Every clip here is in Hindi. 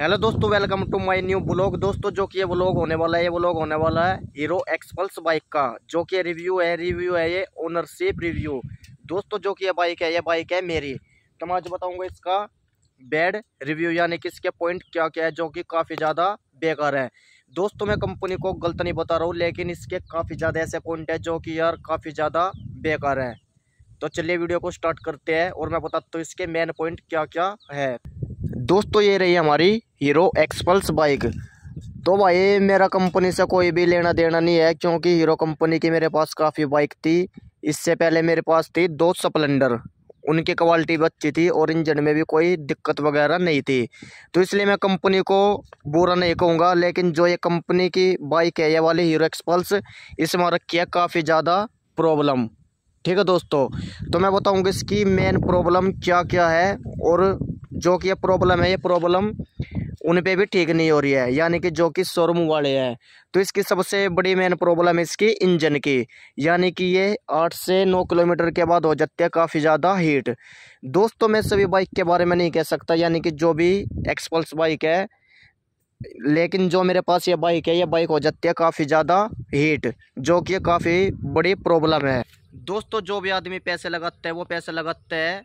हेलो दोस्तों welcome to my new blog दोस्तों जो कि ये ब्लॉग होने वाला है ये ब्लॉग होने वाला है हीरो एक्सपल्स बाइक का जो कि रिव्यू है रिव्यू है ये ओनरशिप रिव्यू दोस्तों जो कि ये बाइक है ये बाइक है मेरी तो मैं आज बताऊंगा इसका बैड रिव्यू यानी कि इसके पॉइंट क्या क्या है जो कि काफ़ी ज़्यादा बेकार है दोस्तों मैं कंपनी को गलत नहीं बता रहा हूँ लेकिन इसके काफ़ी ज़्यादा ऐसे पॉइंट है जो कि यार काफ़ी ज़्यादा बेकार है तो चलिए वीडियो को स्टार्ट करते हैं और मैं बताता हूँ इसके मेन पॉइंट क्या क्या है दोस्तों ये रही हमारी हीरो एक्सपल्स बाइक तो भाई मेरा कंपनी से कोई भी लेना देना नहीं है क्योंकि हीरो कंपनी की मेरे पास काफ़ी बाइक थी इससे पहले मेरे पास थी दो स्पलेंडर उनकी क्वालिटी भी अच्छी थी और इंजन में भी कोई दिक्कत वगैरह नहीं थी तो इसलिए मैं कंपनी को बुरा नहीं कहूँगा लेकिन जो ये कंपनी की बाइक है ये वाली हीरो एक्सपल्स इसमें रखी है काफ़ी ज़्यादा प्रॉब्लम ठीक है दोस्तों तो मैं बताऊँगा इसकी मेन प्रॉब्लम क्या क्या है और जो कि ये प्रॉब्लम है ये प्रॉब्लम उन पर भी ठीक नहीं हो रही है यानी कि जो कि शोरूम वाले हैं तो इसकी सबसे बड़ी मेन प्रॉब्लम है इसकी इंजन की यानी कि ये आठ से नौ किलोमीटर के बाद हो जाती है काफ़ी ज़्यादा हीट दोस्तों मैं सभी बाइक के बारे में नहीं कह सकता यानी कि जो भी एक्सपल्स बाइक है लेकिन जो मेरे पास ये बाइक है ये बाइक हो जाती है काफ़ी ज़्यादा हीट जो कि काफ़ी बड़ी प्रॉब्लम है दोस्तों जो भी आदमी पैसे लगाते हैं वो पैसे लगाते हैं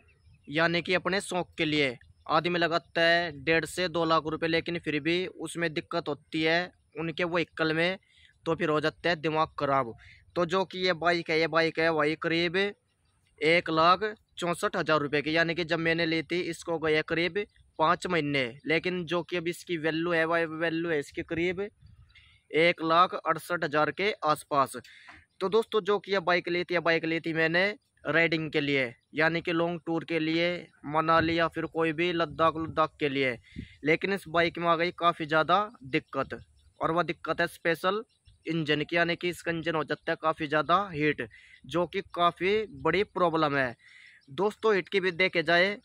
यानी कि अपने शौक के लिए आदमी लगाता है डेढ़ से दो लाख रुपए लेकिन फिर भी उसमें दिक्कत होती है उनके वो इक्कल में तो फिर हो जाता है दिमाग खराब तो जो कि ये बाइक है ये बाइक है वही करीब एक लाख चौंसठ हज़ार रुपये की यानी कि जब मैंने ली थी इसको गया करीब पाँच महीने लेकिन जो कि अब इसकी वैल्यू है वह वैल्यू है इसके करीब एक लाख अड़सठ हज़ार के आसपास तो दोस्तों जो कि यह बाइक ली थी यह बाइक ली थी मैंने राइडिंग के लिए यानी कि लॉन्ग टूर के लिए मनाली या फिर कोई भी लद्दाख लद्दाख के लिए लेकिन इस बाइक में आ गई काफ़ी ज़्यादा दिक्कत और वह दिक्कत है स्पेशल इंजन की यानी कि इसका इंजन हो जाता है काफ़ी ज़्यादा हीट जो कि काफ़ी बड़ी प्रॉब्लम है दोस्तों हीट की भी देखे जाए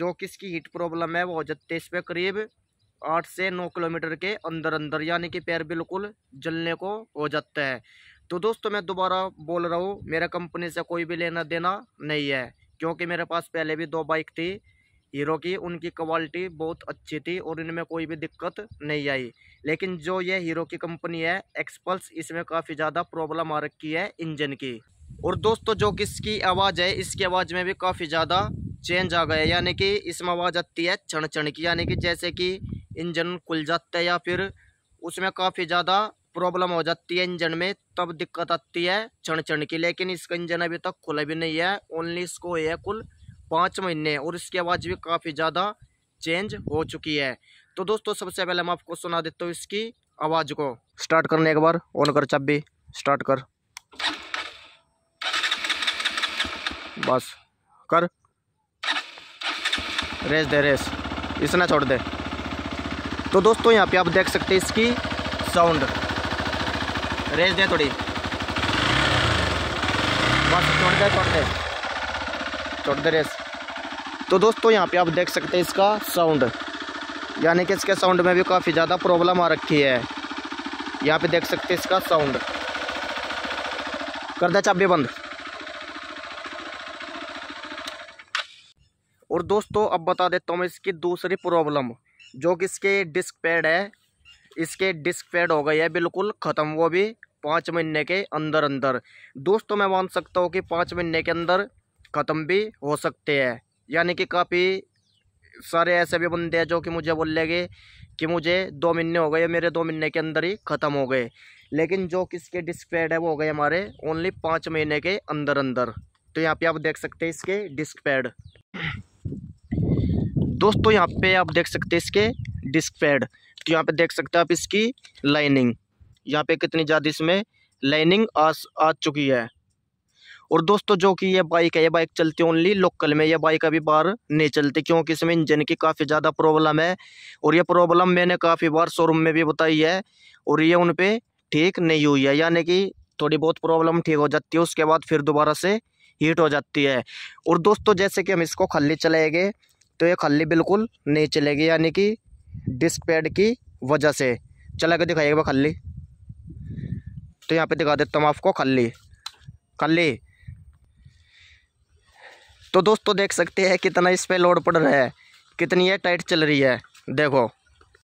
जो कि इसकी हीट प्रॉब्लम है वो हो जाती है इस पर करीब आठ से नौ किलोमीटर के अंदर अंदर यानी कि पैर बिल्कुल जलने को हो जाता है तो दोस्तों मैं दोबारा बोल रहा हूँ मेरा कंपनी से कोई भी लेना देना नहीं है क्योंकि मेरे पास पहले भी दो बाइक थी हीरो की उनकी क्वालिटी बहुत अच्छी थी और इनमें कोई भी दिक्कत नहीं आई लेकिन जो ये हीरो की कंपनी है एक्सपल्स इसमें काफ़ी ज़्यादा प्रॉब्लम आ रखी है इंजन की और दोस्तों जो किसकी आवाज़ है इसकी आवाज़ में भी काफ़ी ज़्यादा चेंज आ गया यानी कि इसमें आवाज़ आती है छण छण की यानी कि जैसे कि इंजन खुल जाता है या फिर उसमें काफ़ी ज़्यादा प्रॉब्लम हो जाती है इंजन में तब दिक्कत आती है चण की लेकिन इसका इंजन अभी तक खुला भी नहीं है ओनली इसको है कुल पाँच महीने और इसकी आवाज़ भी काफ़ी ज़्यादा चेंज हो चुकी है तो दोस्तों सबसे पहले मैं आपको सुना देता हूँ इसकी आवाज़ को स्टार्ट करने एक बार ऑन कर चाबी स्टार्ट कर बस कर रेस दे रेस इसने छोड़ दे तो दोस्तों यहाँ पे आप देख सकते हैं इसकी साउंड रेस दे थोड़ी बस छोड़ दे छोड़ दे छोड़ दे रेस तो दोस्तों यहाँ पे आप देख सकते हैं इसका साउंड यानी कि इसके साउंड में भी काफ़ी ज़्यादा प्रॉब्लम आ रखी है यहाँ पे देख सकते हैं इसका साउंड कर दे चाबी बंद और दोस्तों अब बता देता हूँ मैं इसकी दूसरी प्रॉब्लम जो कि इसके डिस्क पैड है इसके डिस्क पैड हो गए हैं बिल्कुल ख़त्म वो भी पाँच महीने के अंदर अंदर दोस्तों मैं मान सकता हूँ कि पाँच महीने के अंदर ख़त्म भी हो सकते हैं यानी कि काफ़ी सारे ऐसे भी बंदे हैं जो कि मुझे बोल लेंगे कि मुझे दो महीने हो गए मेरे दो महीने के अंदर ही ख़त्म हो गए लेकिन जो किसके डिस्क पैड है वो हो गए हमारे ओनली पाँच महीने के अंदर अंदर तो यहाँ पे आप देख सकते हैं इसके डिस्क पैड दोस्तों यहाँ पे आप देख सकते हैं इसके डिस्क पैड तो यहाँ पे देख सकते हैं आप इसकी लाइनिंग यहाँ पे कितनी ज़्यादा इसमें लाइनिंग आ आ चुकी है और दोस्तों जो कि ये बाइक है ये बाइक चलती ओनली लोकल में ये बाइक अभी बाहर नहीं चलती क्योंकि इसमें इंजन की काफ़ी ज़्यादा प्रॉब्लम है और ये प्रॉब्लम मैंने काफ़ी बार शोरूम में भी बताई है और ये उन पर ठीक नहीं हुई है यानी कि थोड़ी बहुत प्रॉब्लम ठीक हो जाती है उसके बाद फिर दोबारा से हीट हो जाती है और दोस्तों जैसे कि हम इसको खली चलाएंगे तो ये खली बिल्कुल नहीं चलेगी यानी कि डिस्क पैड की वजह से चला के दिखाइए खाली तो यहाँ पे दिखा देता हूँ आपको खाली खाली तो दोस्तों देख सकते हैं कितना इस पर लोड पड़ रहा है कितनी है टाइट चल रही है देखो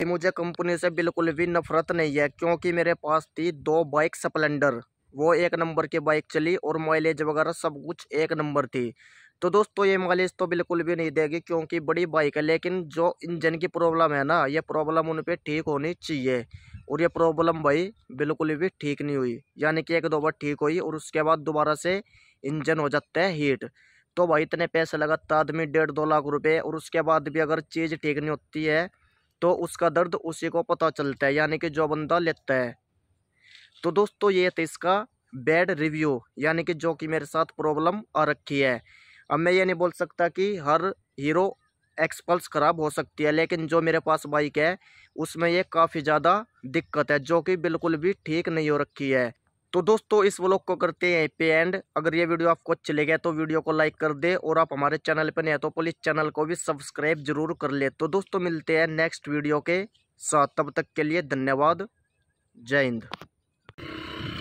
मुझे कंपनी से बिल्कुल भी नफरत नहीं है क्योंकि मेरे पास थी दो बाइक स्पलेंडर वो एक नंबर की बाइक चली और माइलेज वगैरह सब कुछ एक नंबर थी तो दोस्तों ये माइलेज तो बिल्कुल भी नहीं देगी क्योंकि बड़ी बाइक है लेकिन जो इंजन की प्रॉब्लम है ना ये प्रॉब्लम उन पर ठीक होनी चाहिए और ये प्रॉब्लम भाई बिल्कुल भी ठीक नहीं हुई यानी कि एक दो बार ठीक हुई और उसके बाद दोबारा से इंजन हो जाता है हीट तो भाई इतने पैसे लगाता आदमी डेढ़ दो लाख रुपए और उसके बाद भी अगर चीज़ ठीक नहीं होती है तो उसका दर्द उसी को पता चलता है यानी कि जो बंदा लेता है तो दोस्तों ये था इसका बैड रिव्यू यानी कि जो कि मेरे साथ प्रॉब्लम आ रखी है अब मैं ये नहीं बोल सकता कि हर हीरो एक्सपल्स ख़राब हो सकती है लेकिन जो मेरे पास बाइक है उसमें ये काफ़ी ज़्यादा दिक्कत है जो कि बिल्कुल भी ठीक नहीं हो रखी है तो दोस्तों इस व्लॉग को करते हैं पे एंड अगर ये वीडियो आपको चले लगे तो वीडियो को लाइक कर दे और आप हमारे चैनल पर नहीं तो प्लीज़ चैनल को भी सब्सक्राइब जरूर कर ले तो दोस्तों मिलते हैं नेक्स्ट वीडियो के साथ तब तक के लिए धन्यवाद जय हिंद